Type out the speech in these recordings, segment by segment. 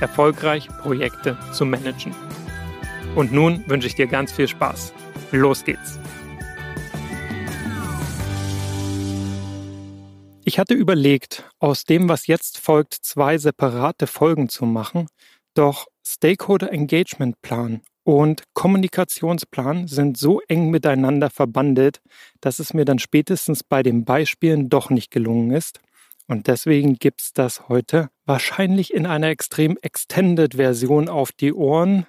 erfolgreich Projekte zu managen. Und nun wünsche ich dir ganz viel Spaß. Los geht's! Ich hatte überlegt, aus dem, was jetzt folgt, zwei separate Folgen zu machen, doch Stakeholder Engagement Plan und Kommunikationsplan sind so eng miteinander verbandelt, dass es mir dann spätestens bei den Beispielen doch nicht gelungen ist, und deswegen gibt's das heute wahrscheinlich in einer extrem extended Version auf die Ohren.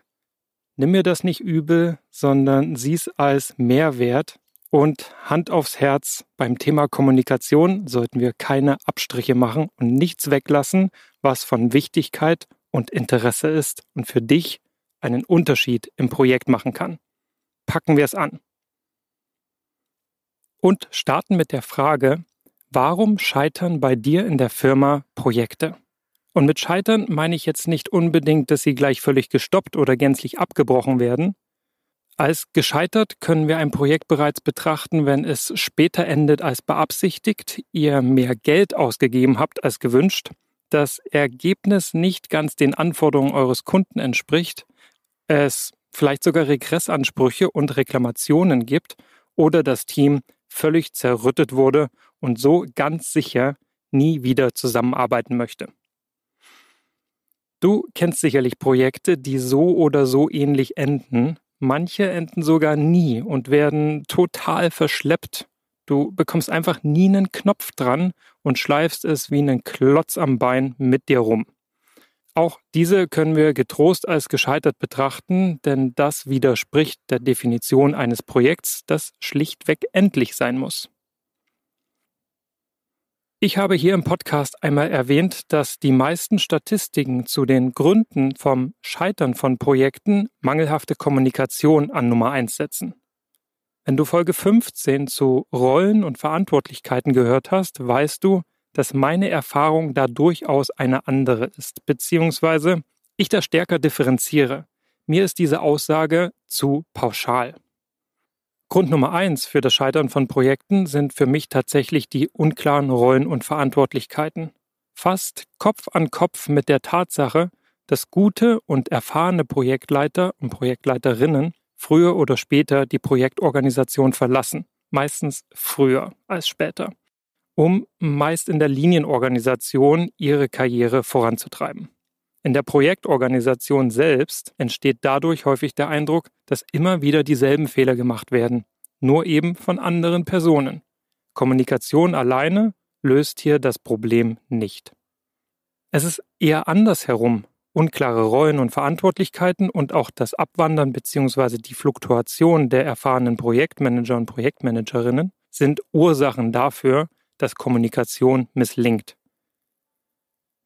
Nimm mir das nicht übel, sondern sieh's als Mehrwert. Und Hand aufs Herz, beim Thema Kommunikation sollten wir keine Abstriche machen und nichts weglassen, was von Wichtigkeit und Interesse ist und für dich einen Unterschied im Projekt machen kann. Packen wir es an. Und starten mit der Frage, Warum scheitern bei dir in der Firma Projekte? Und mit scheitern meine ich jetzt nicht unbedingt, dass sie gleich völlig gestoppt oder gänzlich abgebrochen werden. Als gescheitert können wir ein Projekt bereits betrachten, wenn es später endet als beabsichtigt, ihr mehr Geld ausgegeben habt als gewünscht, das Ergebnis nicht ganz den Anforderungen eures Kunden entspricht, es vielleicht sogar Regressansprüche und Reklamationen gibt oder das Team völlig zerrüttet wurde und so ganz sicher nie wieder zusammenarbeiten möchte. Du kennst sicherlich Projekte, die so oder so ähnlich enden. Manche enden sogar nie und werden total verschleppt. Du bekommst einfach nie einen Knopf dran und schleifst es wie einen Klotz am Bein mit dir rum. Auch diese können wir getrost als gescheitert betrachten, denn das widerspricht der Definition eines Projekts, das schlichtweg endlich sein muss. Ich habe hier im Podcast einmal erwähnt, dass die meisten Statistiken zu den Gründen vom Scheitern von Projekten mangelhafte Kommunikation an Nummer 1 setzen. Wenn du Folge 15 zu Rollen und Verantwortlichkeiten gehört hast, weißt du, dass meine Erfahrung da durchaus eine andere ist, beziehungsweise ich da stärker differenziere. Mir ist diese Aussage zu pauschal. Grund Nummer eins für das Scheitern von Projekten sind für mich tatsächlich die unklaren Rollen und Verantwortlichkeiten. Fast Kopf an Kopf mit der Tatsache, dass gute und erfahrene Projektleiter und Projektleiterinnen früher oder später die Projektorganisation verlassen, meistens früher als später um meist in der Linienorganisation ihre Karriere voranzutreiben. In der Projektorganisation selbst entsteht dadurch häufig der Eindruck, dass immer wieder dieselben Fehler gemacht werden, nur eben von anderen Personen. Kommunikation alleine löst hier das Problem nicht. Es ist eher andersherum. Unklare Rollen und Verantwortlichkeiten und auch das Abwandern bzw. die Fluktuation der erfahrenen Projektmanager und Projektmanagerinnen sind Ursachen dafür, dass Kommunikation misslingt.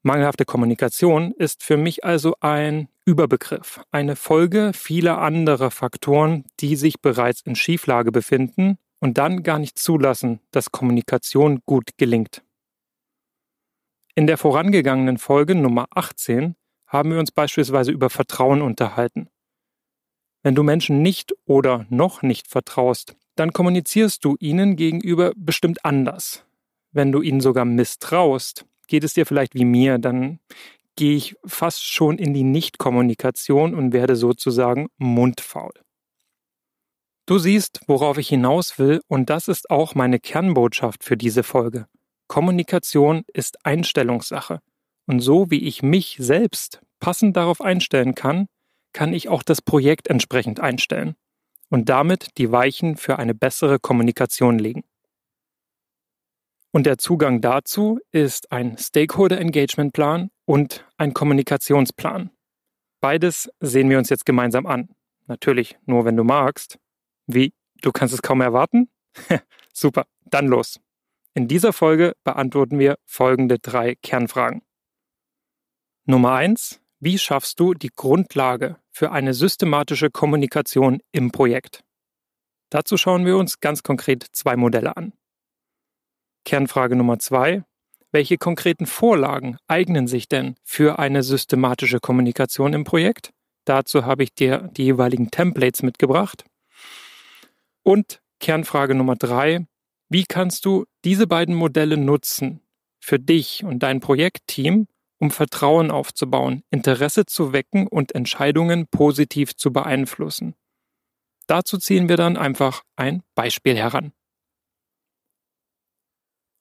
Mangelhafte Kommunikation ist für mich also ein Überbegriff, eine Folge vieler anderer Faktoren, die sich bereits in Schieflage befinden und dann gar nicht zulassen, dass Kommunikation gut gelingt. In der vorangegangenen Folge Nummer 18 haben wir uns beispielsweise über Vertrauen unterhalten. Wenn du Menschen nicht oder noch nicht vertraust, dann kommunizierst du ihnen gegenüber bestimmt anders, wenn du ihnen sogar misstraust, geht es dir vielleicht wie mir, dann gehe ich fast schon in die Nichtkommunikation und werde sozusagen mundfaul. Du siehst, worauf ich hinaus will, und das ist auch meine Kernbotschaft für diese Folge. Kommunikation ist Einstellungssache. Und so wie ich mich selbst passend darauf einstellen kann, kann ich auch das Projekt entsprechend einstellen und damit die Weichen für eine bessere Kommunikation legen. Und der Zugang dazu ist ein Stakeholder Engagement Plan und ein Kommunikationsplan. Beides sehen wir uns jetzt gemeinsam an. Natürlich nur, wenn du magst. Wie? Du kannst es kaum erwarten? Super, dann los. In dieser Folge beantworten wir folgende drei Kernfragen. Nummer eins: Wie schaffst du die Grundlage für eine systematische Kommunikation im Projekt? Dazu schauen wir uns ganz konkret zwei Modelle an. Kernfrage Nummer zwei. Welche konkreten Vorlagen eignen sich denn für eine systematische Kommunikation im Projekt? Dazu habe ich dir die jeweiligen Templates mitgebracht. Und Kernfrage Nummer drei. Wie kannst du diese beiden Modelle nutzen für dich und dein Projektteam, um Vertrauen aufzubauen, Interesse zu wecken und Entscheidungen positiv zu beeinflussen? Dazu ziehen wir dann einfach ein Beispiel heran.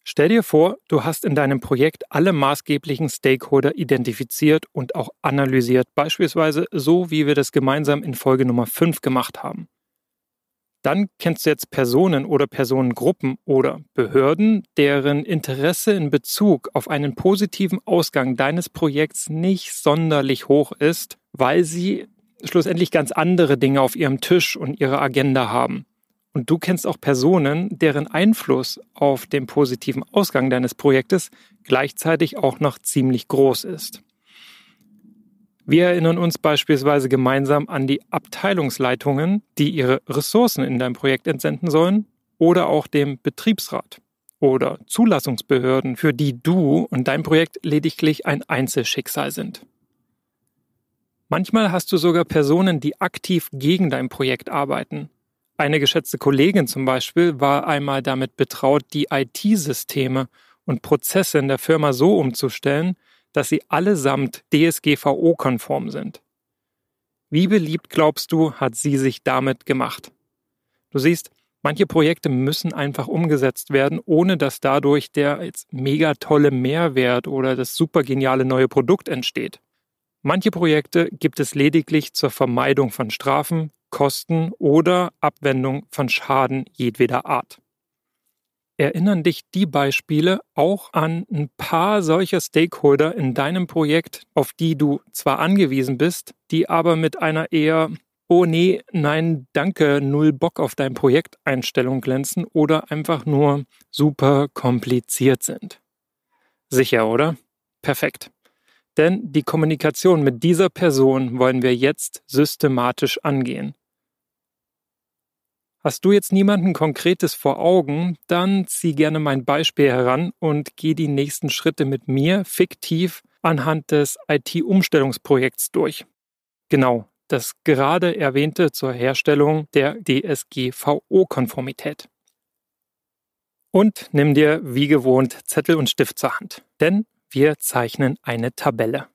Stell dir vor, du hast in deinem Projekt alle maßgeblichen Stakeholder identifiziert und auch analysiert, beispielsweise so, wie wir das gemeinsam in Folge Nummer 5 gemacht haben. Dann kennst du jetzt Personen oder Personengruppen oder Behörden, deren Interesse in Bezug auf einen positiven Ausgang deines Projekts nicht sonderlich hoch ist, weil sie schlussendlich ganz andere Dinge auf ihrem Tisch und ihrer Agenda haben. Und du kennst auch Personen, deren Einfluss auf den positiven Ausgang deines Projektes gleichzeitig auch noch ziemlich groß ist. Wir erinnern uns beispielsweise gemeinsam an die Abteilungsleitungen, die ihre Ressourcen in dein Projekt entsenden sollen, oder auch dem Betriebsrat oder Zulassungsbehörden, für die du und dein Projekt lediglich ein Einzelschicksal sind. Manchmal hast du sogar Personen, die aktiv gegen dein Projekt arbeiten eine geschätzte Kollegin zum Beispiel war einmal damit betraut, die IT-Systeme und Prozesse in der Firma so umzustellen, dass sie allesamt DSGVO-konform sind. Wie beliebt, glaubst du, hat sie sich damit gemacht? Du siehst, manche Projekte müssen einfach umgesetzt werden, ohne dass dadurch der jetzt mega tolle Mehrwert oder das super geniale neue Produkt entsteht. Manche Projekte gibt es lediglich zur Vermeidung von Strafen, Kosten oder Abwendung von Schaden jedweder Art. Erinnern dich die Beispiele auch an ein paar solcher Stakeholder in deinem Projekt, auf die du zwar angewiesen bist, die aber mit einer eher Oh nee, nein, danke, null Bock auf dein Projekt Einstellung glänzen oder einfach nur super kompliziert sind. Sicher, oder? Perfekt. Denn die Kommunikation mit dieser Person wollen wir jetzt systematisch angehen. Hast du jetzt niemanden Konkretes vor Augen, dann zieh gerne mein Beispiel heran und geh die nächsten Schritte mit mir fiktiv anhand des IT-Umstellungsprojekts durch. Genau, das gerade erwähnte zur Herstellung der DSGVO-Konformität. Und nimm dir wie gewohnt Zettel und Stift zur Hand, denn wir zeichnen eine Tabelle.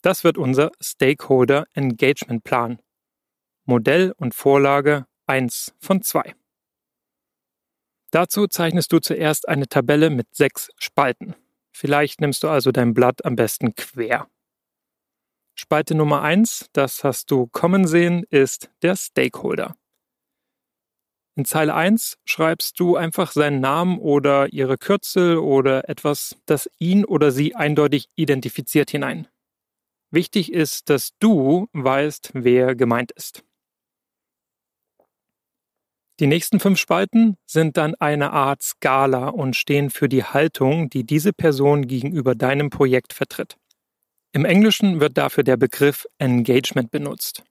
Das wird unser Stakeholder Engagement Plan. Modell und Vorlage 1 von 2. Dazu zeichnest du zuerst eine Tabelle mit sechs Spalten. Vielleicht nimmst du also dein Blatt am besten quer. Spalte Nummer 1, das hast du kommen sehen, ist der Stakeholder. In Zeile 1 schreibst du einfach seinen Namen oder ihre Kürzel oder etwas, das ihn oder sie eindeutig identifiziert hinein. Wichtig ist, dass du weißt, wer gemeint ist. Die nächsten fünf Spalten sind dann eine Art Skala und stehen für die Haltung, die diese Person gegenüber deinem Projekt vertritt. Im Englischen wird dafür der Begriff Engagement benutzt.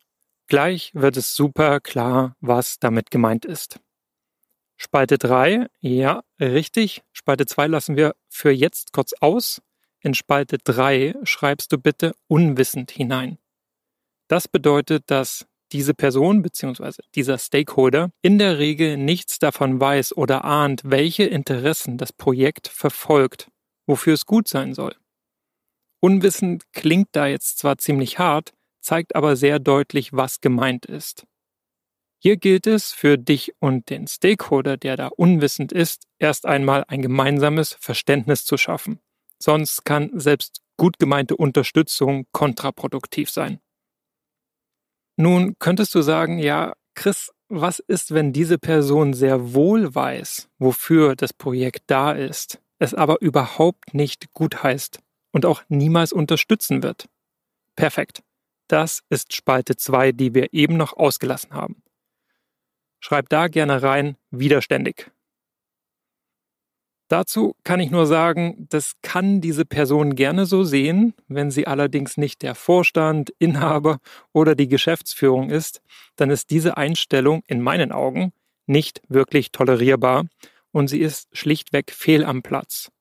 Gleich wird es super klar, was damit gemeint ist. Spalte 3, ja, richtig. Spalte 2 lassen wir für jetzt kurz aus. In Spalte 3 schreibst du bitte unwissend hinein. Das bedeutet, dass diese Person bzw. dieser Stakeholder in der Regel nichts davon weiß oder ahnt, welche Interessen das Projekt verfolgt, wofür es gut sein soll. Unwissend klingt da jetzt zwar ziemlich hart, zeigt aber sehr deutlich, was gemeint ist. Hier gilt es für dich und den Stakeholder, der da unwissend ist, erst einmal ein gemeinsames Verständnis zu schaffen. Sonst kann selbst gut gemeinte Unterstützung kontraproduktiv sein. Nun könntest du sagen, ja, Chris, was ist, wenn diese Person sehr wohl weiß, wofür das Projekt da ist, es aber überhaupt nicht gut heißt und auch niemals unterstützen wird? Perfekt. Das ist Spalte 2, die wir eben noch ausgelassen haben. Schreib da gerne rein, widerständig. Dazu kann ich nur sagen, das kann diese Person gerne so sehen, wenn sie allerdings nicht der Vorstand, Inhaber oder die Geschäftsführung ist, dann ist diese Einstellung in meinen Augen nicht wirklich tolerierbar und sie ist schlichtweg fehl am Platz.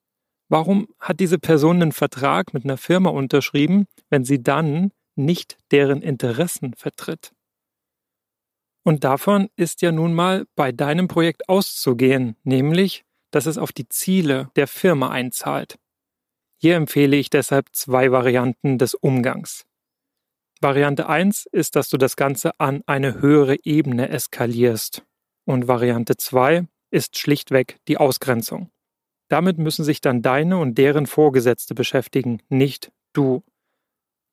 Warum hat diese Person einen Vertrag mit einer Firma unterschrieben, wenn sie dann nicht deren Interessen vertritt? Und davon ist ja nun mal bei deinem Projekt auszugehen, nämlich dass es auf die Ziele der Firma einzahlt. Hier empfehle ich deshalb zwei Varianten des Umgangs. Variante 1 ist, dass du das Ganze an eine höhere Ebene eskalierst. Und Variante 2 ist schlichtweg die Ausgrenzung. Damit müssen sich dann deine und deren Vorgesetzte beschäftigen, nicht du.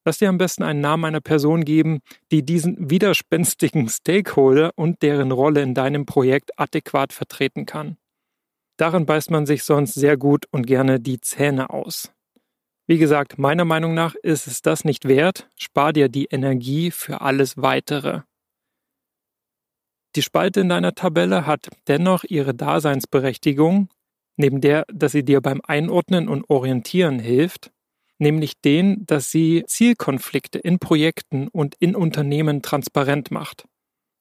Lass dir am besten einen Namen einer Person geben, die diesen widerspenstigen Stakeholder und deren Rolle in deinem Projekt adäquat vertreten kann. Daran beißt man sich sonst sehr gut und gerne die Zähne aus. Wie gesagt, meiner Meinung nach ist es das nicht wert, spar dir die Energie für alles Weitere. Die Spalte in deiner Tabelle hat dennoch ihre Daseinsberechtigung, neben der, dass sie dir beim Einordnen und Orientieren hilft, nämlich den, dass sie Zielkonflikte in Projekten und in Unternehmen transparent macht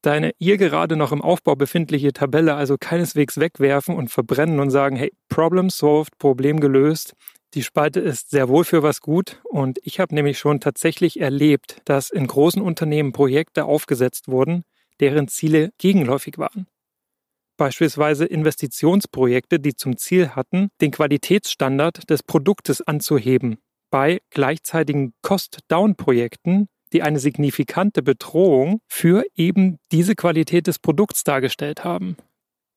deine ihr gerade noch im Aufbau befindliche Tabelle also keineswegs wegwerfen und verbrennen und sagen, hey, Problem solved, Problem gelöst. Die Spalte ist sehr wohl für was gut und ich habe nämlich schon tatsächlich erlebt, dass in großen Unternehmen Projekte aufgesetzt wurden, deren Ziele gegenläufig waren. Beispielsweise Investitionsprojekte, die zum Ziel hatten, den Qualitätsstandard des Produktes anzuheben, bei gleichzeitigen Cost-Down-Projekten, die eine signifikante Bedrohung für eben diese Qualität des Produkts dargestellt haben.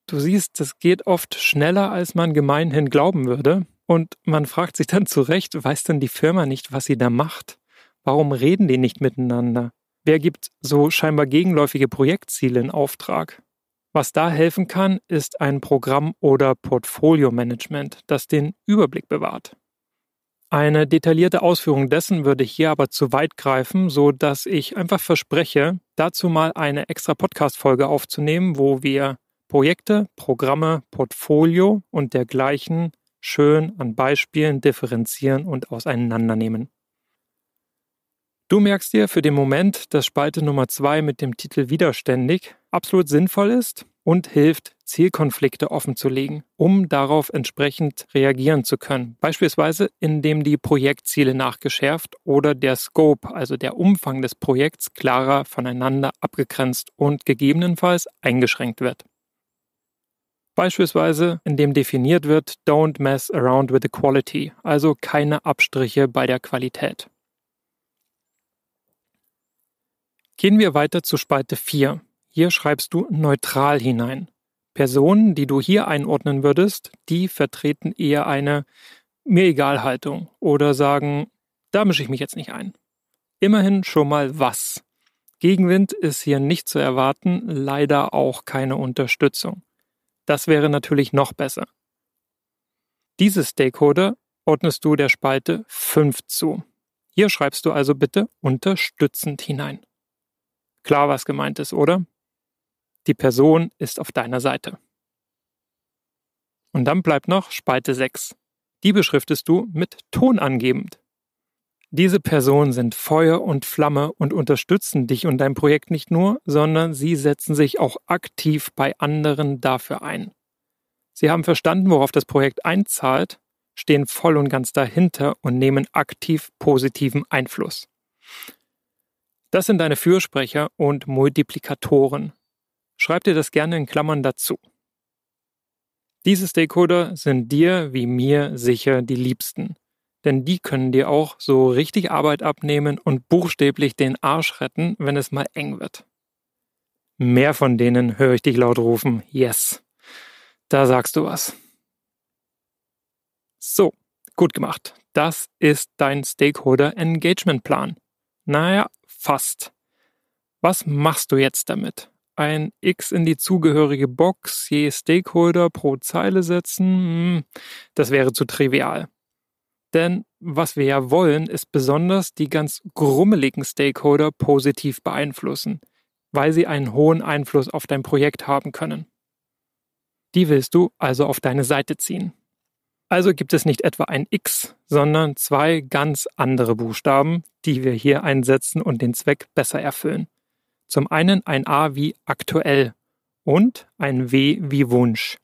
Du siehst, das geht oft schneller, als man gemeinhin glauben würde. Und man fragt sich dann zu Recht, weiß denn die Firma nicht, was sie da macht? Warum reden die nicht miteinander? Wer gibt so scheinbar gegenläufige Projektziele in Auftrag? Was da helfen kann, ist ein Programm oder Portfolio-Management, das den Überblick bewahrt. Eine detaillierte Ausführung dessen würde hier aber zu weit greifen, so dass ich einfach verspreche, dazu mal eine extra Podcast-Folge aufzunehmen, wo wir Projekte, Programme, Portfolio und dergleichen schön an Beispielen differenzieren und auseinandernehmen. Du merkst dir für den Moment, dass Spalte Nummer 2 mit dem Titel Widerständig absolut sinnvoll ist und hilft, Zielkonflikte offenzulegen, um darauf entsprechend reagieren zu können. Beispielsweise, indem die Projektziele nachgeschärft oder der Scope, also der Umfang des Projekts, klarer voneinander abgegrenzt und gegebenenfalls eingeschränkt wird. Beispielsweise, indem definiert wird, don't mess around with the quality, also keine Abstriche bei der Qualität. Gehen wir weiter zu Spalte 4. Hier schreibst du neutral hinein. Personen, die du hier einordnen würdest, die vertreten eher eine mir egal Haltung oder sagen, da mische ich mich jetzt nicht ein. Immerhin schon mal was. Gegenwind ist hier nicht zu erwarten, leider auch keine Unterstützung. Das wäre natürlich noch besser. Diese Stakeholder ordnest du der Spalte 5 zu. Hier schreibst du also bitte unterstützend hinein. Klar, was gemeint ist, oder? Die Person ist auf deiner Seite. Und dann bleibt noch Spalte 6. Die beschriftest du mit Ton angebend. Diese Personen sind Feuer und Flamme und unterstützen dich und dein Projekt nicht nur, sondern sie setzen sich auch aktiv bei anderen dafür ein. Sie haben verstanden, worauf das Projekt einzahlt, stehen voll und ganz dahinter und nehmen aktiv positiven Einfluss. Das sind deine Fürsprecher und Multiplikatoren, schreib dir das gerne in Klammern dazu. Diese Stakeholder sind dir wie mir sicher die Liebsten, denn die können dir auch so richtig Arbeit abnehmen und buchstäblich den Arsch retten, wenn es mal eng wird. Mehr von denen höre ich dich laut rufen, yes. Da sagst du was. So, gut gemacht. Das ist dein Stakeholder Engagement Plan. Naja, fast. Was machst du jetzt damit? ein X in die zugehörige Box je Stakeholder pro Zeile setzen, hm, das wäre zu trivial. Denn was wir ja wollen, ist besonders die ganz grummeligen Stakeholder positiv beeinflussen, weil sie einen hohen Einfluss auf dein Projekt haben können. Die willst du also auf deine Seite ziehen. Also gibt es nicht etwa ein X, sondern zwei ganz andere Buchstaben, die wir hier einsetzen und den Zweck besser erfüllen. Zum einen ein A wie aktuell und ein W wie Wunsch.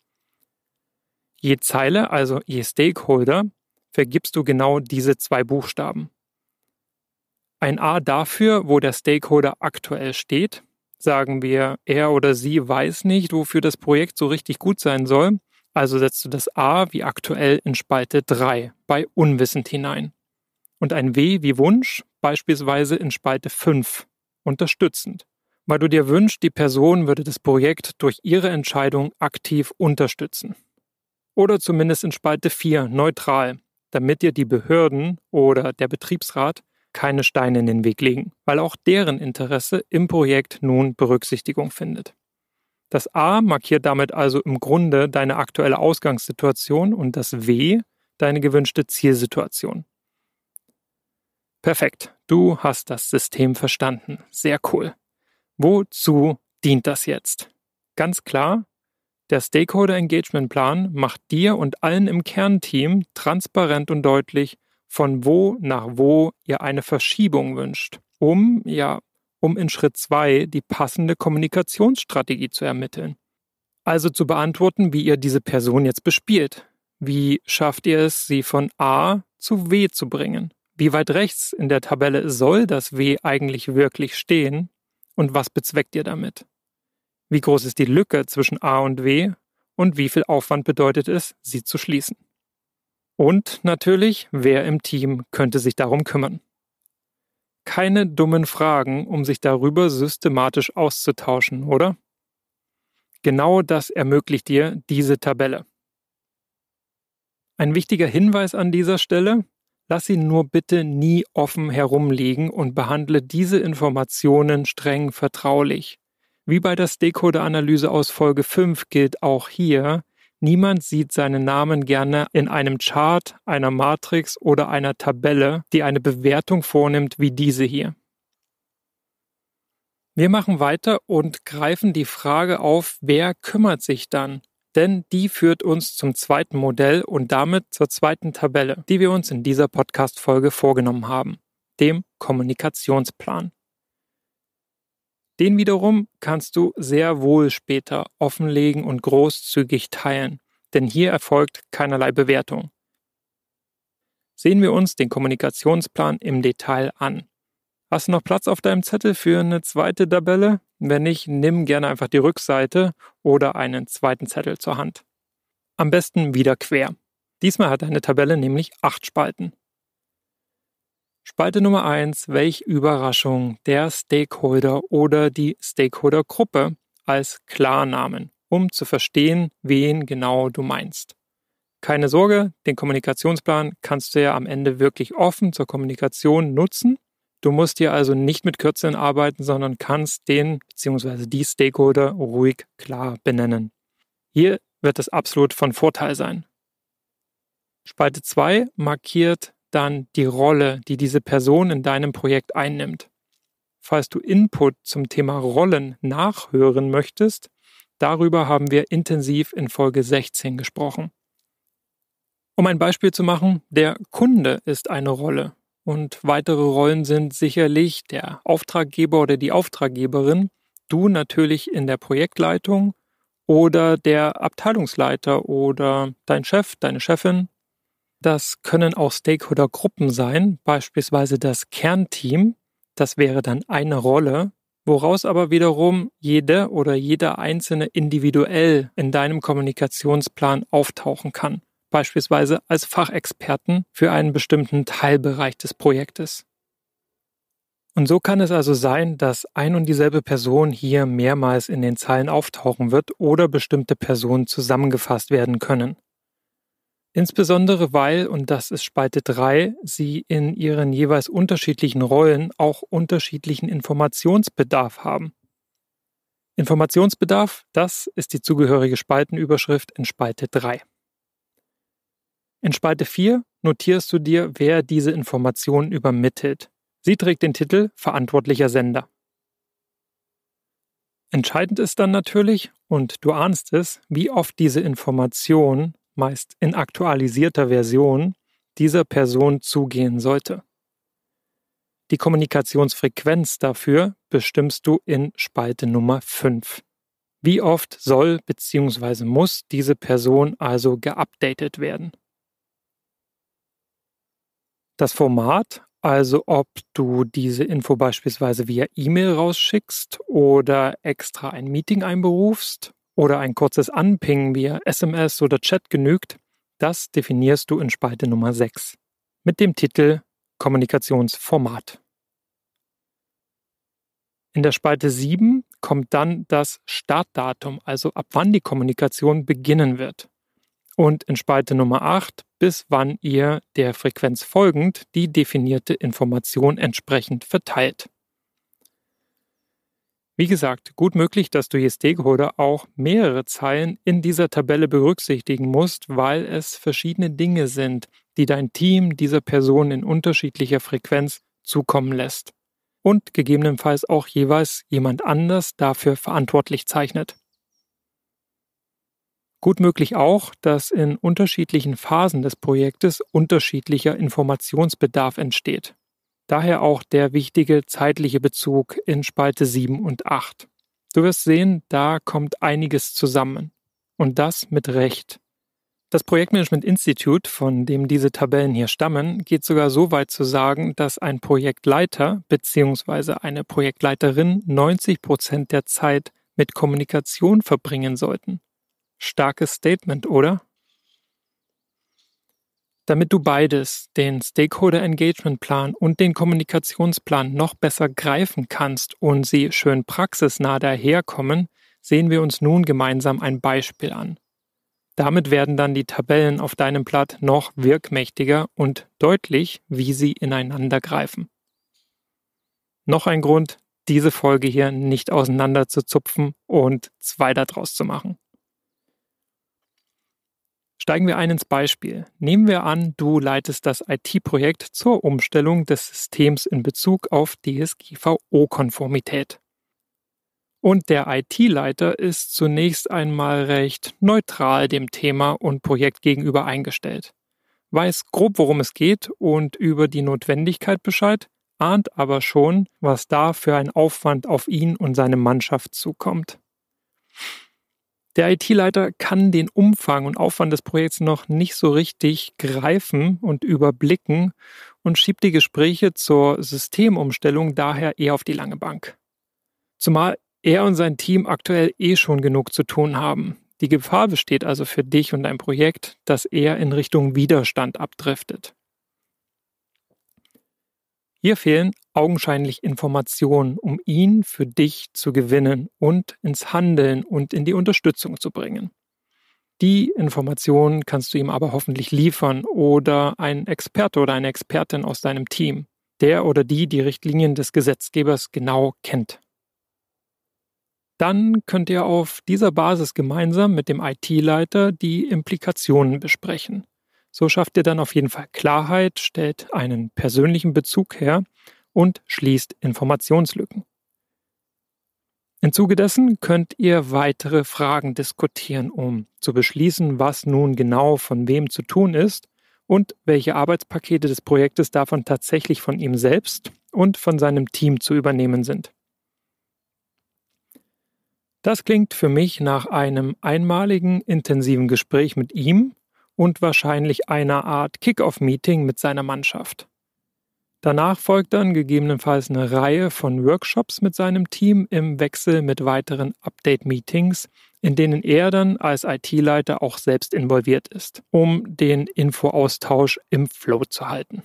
Je Zeile, also je Stakeholder, vergibst du genau diese zwei Buchstaben. Ein A dafür, wo der Stakeholder aktuell steht. Sagen wir, er oder sie weiß nicht, wofür das Projekt so richtig gut sein soll. Also setzt du das A wie aktuell in Spalte 3 bei Unwissend hinein. Und ein W wie Wunsch beispielsweise in Spalte 5 unterstützend weil du dir wünschst, die Person würde das Projekt durch ihre Entscheidung aktiv unterstützen. Oder zumindest in Spalte 4 neutral, damit dir die Behörden oder der Betriebsrat keine Steine in den Weg legen, weil auch deren Interesse im Projekt nun Berücksichtigung findet. Das A markiert damit also im Grunde deine aktuelle Ausgangssituation und das W deine gewünschte Zielsituation. Perfekt, du hast das System verstanden. Sehr cool. Wozu dient das jetzt? Ganz klar, der Stakeholder Engagement Plan macht dir und allen im Kernteam transparent und deutlich, von wo nach wo ihr eine Verschiebung wünscht, um, ja, um in Schritt zwei die passende Kommunikationsstrategie zu ermitteln. Also zu beantworten, wie ihr diese Person jetzt bespielt. Wie schafft ihr es, sie von A zu W zu bringen? Wie weit rechts in der Tabelle soll das W eigentlich wirklich stehen? und was bezweckt ihr damit? Wie groß ist die Lücke zwischen A und W und wie viel Aufwand bedeutet es, sie zu schließen? Und natürlich, wer im Team könnte sich darum kümmern? Keine dummen Fragen, um sich darüber systematisch auszutauschen, oder? Genau das ermöglicht dir diese Tabelle. Ein wichtiger Hinweis an dieser Stelle, Lass sie nur bitte nie offen herumliegen und behandle diese Informationen streng vertraulich. Wie bei der Stakeholder-Analyse aus Folge 5 gilt auch hier, niemand sieht seinen Namen gerne in einem Chart, einer Matrix oder einer Tabelle, die eine Bewertung vornimmt wie diese hier. Wir machen weiter und greifen die Frage auf, wer kümmert sich dann? denn die führt uns zum zweiten Modell und damit zur zweiten Tabelle, die wir uns in dieser Podcast-Folge vorgenommen haben, dem Kommunikationsplan. Den wiederum kannst du sehr wohl später offenlegen und großzügig teilen, denn hier erfolgt keinerlei Bewertung. Sehen wir uns den Kommunikationsplan im Detail an. Hast du noch Platz auf deinem Zettel für eine zweite Tabelle? Wenn nicht, nimm gerne einfach die Rückseite oder einen zweiten Zettel zur Hand. Am besten wieder quer. Diesmal hat deine Tabelle nämlich acht Spalten. Spalte Nummer 1, welch Überraschung, der Stakeholder oder die Stakeholdergruppe als Klarnamen, um zu verstehen, wen genau du meinst. Keine Sorge, den Kommunikationsplan kannst du ja am Ende wirklich offen zur Kommunikation nutzen Du musst hier also nicht mit Kürzeln arbeiten, sondern kannst den bzw. die Stakeholder ruhig klar benennen. Hier wird es absolut von Vorteil sein. Spalte 2 markiert dann die Rolle, die diese Person in deinem Projekt einnimmt. Falls du Input zum Thema Rollen nachhören möchtest, darüber haben wir intensiv in Folge 16 gesprochen. Um ein Beispiel zu machen, der Kunde ist eine Rolle. Und weitere Rollen sind sicherlich der Auftraggeber oder die Auftraggeberin, du natürlich in der Projektleitung oder der Abteilungsleiter oder dein Chef, deine Chefin. Das können auch Stakeholdergruppen sein, beispielsweise das Kernteam. Das wäre dann eine Rolle, woraus aber wiederum jede oder jeder einzelne individuell in deinem Kommunikationsplan auftauchen kann beispielsweise als Fachexperten für einen bestimmten Teilbereich des Projektes. Und so kann es also sein, dass ein und dieselbe Person hier mehrmals in den Zeilen auftauchen wird oder bestimmte Personen zusammengefasst werden können. Insbesondere weil, und das ist Spalte 3, sie in ihren jeweils unterschiedlichen Rollen auch unterschiedlichen Informationsbedarf haben. Informationsbedarf, das ist die zugehörige Spaltenüberschrift in Spalte 3. In Spalte 4 notierst du dir, wer diese Informationen übermittelt. Sie trägt den Titel Verantwortlicher Sender. Entscheidend ist dann natürlich, und du ahnst es, wie oft diese Information, meist in aktualisierter Version, dieser Person zugehen sollte. Die Kommunikationsfrequenz dafür bestimmst du in Spalte Nummer 5. Wie oft soll bzw. muss diese Person also geupdatet werden? das Format, also ob du diese Info beispielsweise via E-Mail rausschickst oder extra ein Meeting einberufst oder ein kurzes Anpingen via SMS oder Chat genügt, das definierst du in Spalte Nummer 6 mit dem Titel Kommunikationsformat. In der Spalte 7 kommt dann das Startdatum, also ab wann die Kommunikation beginnen wird. Und in Spalte Nummer 8 bis wann ihr der Frequenz folgend die definierte Information entsprechend verteilt. Wie gesagt, gut möglich, dass du hier Stakeholder auch mehrere Zeilen in dieser Tabelle berücksichtigen musst, weil es verschiedene Dinge sind, die dein Team dieser Person in unterschiedlicher Frequenz zukommen lässt und gegebenenfalls auch jeweils jemand anders dafür verantwortlich zeichnet. Gut möglich auch, dass in unterschiedlichen Phasen des Projektes unterschiedlicher Informationsbedarf entsteht. Daher auch der wichtige zeitliche Bezug in Spalte 7 und 8. Du wirst sehen, da kommt einiges zusammen. Und das mit Recht. Das Projektmanagement Institute, von dem diese Tabellen hier stammen, geht sogar so weit zu sagen, dass ein Projektleiter bzw. eine Projektleiterin 90 Prozent der Zeit mit Kommunikation verbringen sollten. Starkes Statement, oder? Damit du beides, den Stakeholder Engagement Plan und den Kommunikationsplan, noch besser greifen kannst und sie schön praxisnah daherkommen, sehen wir uns nun gemeinsam ein Beispiel an. Damit werden dann die Tabellen auf deinem Blatt noch wirkmächtiger und deutlich, wie sie ineinander greifen. Noch ein Grund, diese Folge hier nicht auseinander zu zupfen und zwei daraus zu machen. Steigen wir ein ins Beispiel. Nehmen wir an, du leitest das IT-Projekt zur Umstellung des Systems in Bezug auf DSGVO-Konformität. Und der IT-Leiter ist zunächst einmal recht neutral dem Thema und Projekt gegenüber eingestellt, weiß grob, worum es geht und über die Notwendigkeit Bescheid, ahnt aber schon, was da für ein Aufwand auf ihn und seine Mannschaft zukommt. Der IT-Leiter kann den Umfang und Aufwand des Projekts noch nicht so richtig greifen und überblicken und schiebt die Gespräche zur Systemumstellung daher eher auf die lange Bank. Zumal er und sein Team aktuell eh schon genug zu tun haben. Die Gefahr besteht also für dich und dein Projekt, dass er in Richtung Widerstand abdriftet. Hier fehlen augenscheinlich Informationen, um ihn für dich zu gewinnen und ins Handeln und in die Unterstützung zu bringen. Die Informationen kannst du ihm aber hoffentlich liefern oder ein Experte oder eine Expertin aus deinem Team, der oder die die Richtlinien des Gesetzgebers genau kennt. Dann könnt ihr auf dieser Basis gemeinsam mit dem IT-Leiter die Implikationen besprechen. So schafft ihr dann auf jeden Fall Klarheit, stellt einen persönlichen Bezug her und schließt Informationslücken. Im Zuge dessen könnt ihr weitere Fragen diskutieren, um zu beschließen, was nun genau von wem zu tun ist und welche Arbeitspakete des Projektes davon tatsächlich von ihm selbst und von seinem Team zu übernehmen sind. Das klingt für mich nach einem einmaligen intensiven Gespräch mit ihm und wahrscheinlich einer Art Kick-off-Meeting mit seiner Mannschaft. Danach folgt dann gegebenenfalls eine Reihe von Workshops mit seinem Team im Wechsel mit weiteren Update-Meetings, in denen er dann als IT-Leiter auch selbst involviert ist, um den Infoaustausch im Flow zu halten.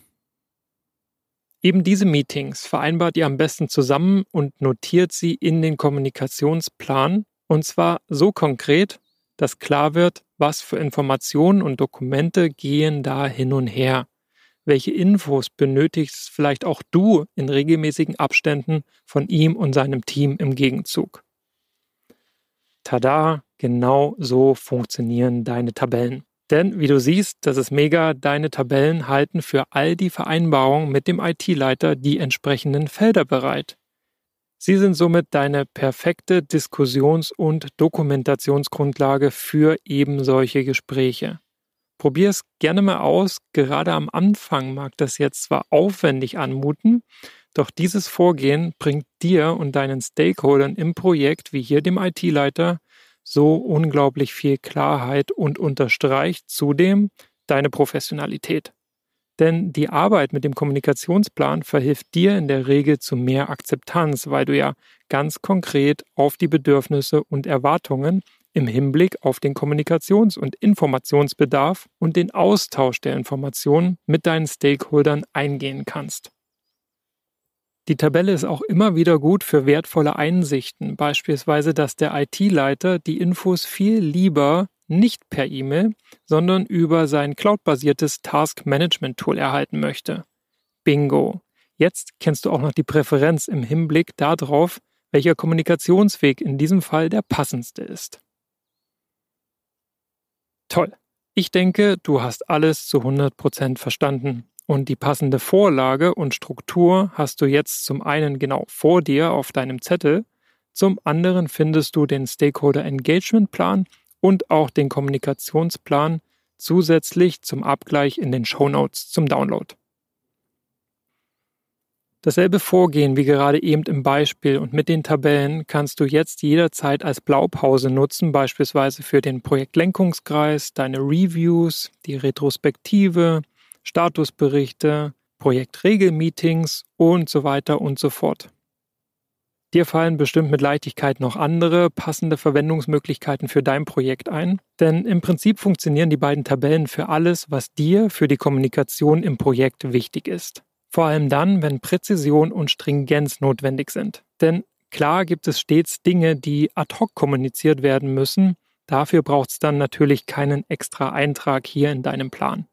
Eben diese Meetings vereinbart ihr am besten zusammen und notiert sie in den Kommunikationsplan, und zwar so konkret, dass klar wird, was für Informationen und Dokumente gehen da hin und her. Welche Infos benötigst vielleicht auch du in regelmäßigen Abständen von ihm und seinem Team im Gegenzug? Tada, genau so funktionieren deine Tabellen. Denn wie du siehst, das ist mega, deine Tabellen halten für all die Vereinbarungen mit dem IT-Leiter die entsprechenden Felder bereit. Sie sind somit deine perfekte Diskussions- und Dokumentationsgrundlage für eben solche Gespräche. Probier es gerne mal aus. Gerade am Anfang mag das jetzt zwar aufwendig anmuten, doch dieses Vorgehen bringt dir und deinen Stakeholdern im Projekt, wie hier dem IT-Leiter, so unglaublich viel Klarheit und unterstreicht zudem deine Professionalität. Denn die Arbeit mit dem Kommunikationsplan verhilft dir in der Regel zu mehr Akzeptanz, weil du ja ganz konkret auf die Bedürfnisse und Erwartungen im Hinblick auf den Kommunikations- und Informationsbedarf und den Austausch der Informationen mit deinen Stakeholdern eingehen kannst. Die Tabelle ist auch immer wieder gut für wertvolle Einsichten, beispielsweise, dass der IT-Leiter die Infos viel lieber nicht per E-Mail, sondern über sein cloudbasiertes Task Management Tool erhalten möchte. Bingo! Jetzt kennst du auch noch die Präferenz im Hinblick darauf, welcher Kommunikationsweg in diesem Fall der passendste ist. Toll! Ich denke, du hast alles zu 100% verstanden. Und die passende Vorlage und Struktur hast du jetzt zum einen genau vor dir auf deinem Zettel, zum anderen findest du den Stakeholder Engagement Plan und auch den Kommunikationsplan zusätzlich zum Abgleich in den Shownotes zum Download. Dasselbe Vorgehen wie gerade eben im Beispiel und mit den Tabellen kannst du jetzt jederzeit als Blaupause nutzen, beispielsweise für den Projektlenkungskreis, deine Reviews, die Retrospektive, Statusberichte, Projektregelmeetings und so weiter und so fort. Dir fallen bestimmt mit Leichtigkeit noch andere passende Verwendungsmöglichkeiten für dein Projekt ein, denn im Prinzip funktionieren die beiden Tabellen für alles, was dir für die Kommunikation im Projekt wichtig ist. Vor allem dann, wenn Präzision und Stringenz notwendig sind. Denn klar gibt es stets Dinge, die ad hoc kommuniziert werden müssen, dafür braucht es dann natürlich keinen extra Eintrag hier in deinem Plan.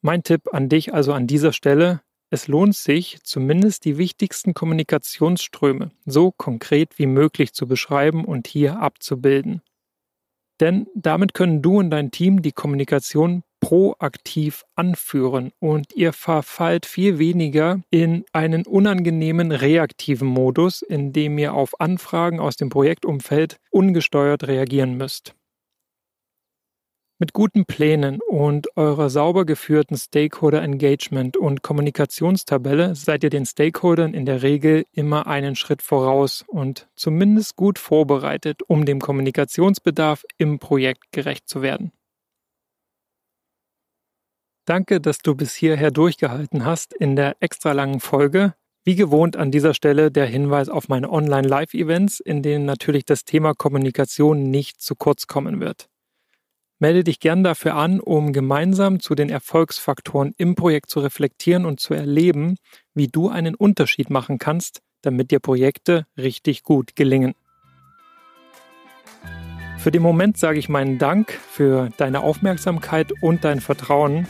Mein Tipp an dich also an dieser Stelle, es lohnt sich, zumindest die wichtigsten Kommunikationsströme so konkret wie möglich zu beschreiben und hier abzubilden. Denn damit können du und dein Team die Kommunikation proaktiv anführen und ihr verfallt viel weniger in einen unangenehmen reaktiven Modus, in dem ihr auf Anfragen aus dem Projektumfeld ungesteuert reagieren müsst. Mit guten Plänen und eurer sauber geführten Stakeholder Engagement und Kommunikationstabelle seid ihr den Stakeholdern in der Regel immer einen Schritt voraus und zumindest gut vorbereitet, um dem Kommunikationsbedarf im Projekt gerecht zu werden. Danke, dass du bis hierher durchgehalten hast in der extra langen Folge. Wie gewohnt an dieser Stelle der Hinweis auf meine Online-Live-Events, in denen natürlich das Thema Kommunikation nicht zu kurz kommen wird. Melde dich gern dafür an, um gemeinsam zu den Erfolgsfaktoren im Projekt zu reflektieren und zu erleben, wie du einen Unterschied machen kannst, damit dir Projekte richtig gut gelingen. Für den Moment sage ich meinen Dank für deine Aufmerksamkeit und dein Vertrauen.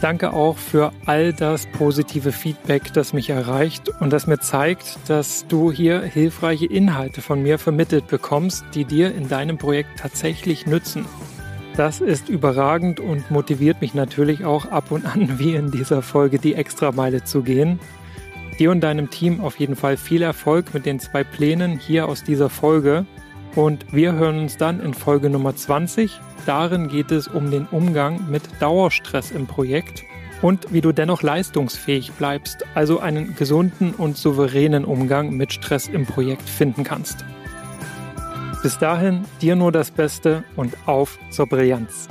Danke auch für all das positive Feedback, das mich erreicht und das mir zeigt, dass du hier hilfreiche Inhalte von mir vermittelt bekommst, die dir in deinem Projekt tatsächlich nützen. Das ist überragend und motiviert mich natürlich auch ab und an wie in dieser Folge die Extrameile zu gehen. Dir und deinem Team auf jeden Fall viel Erfolg mit den zwei Plänen hier aus dieser Folge und wir hören uns dann in Folge Nummer 20. Darin geht es um den Umgang mit Dauerstress im Projekt und wie du dennoch leistungsfähig bleibst, also einen gesunden und souveränen Umgang mit Stress im Projekt finden kannst. Bis dahin dir nur das Beste und auf zur Brillanz.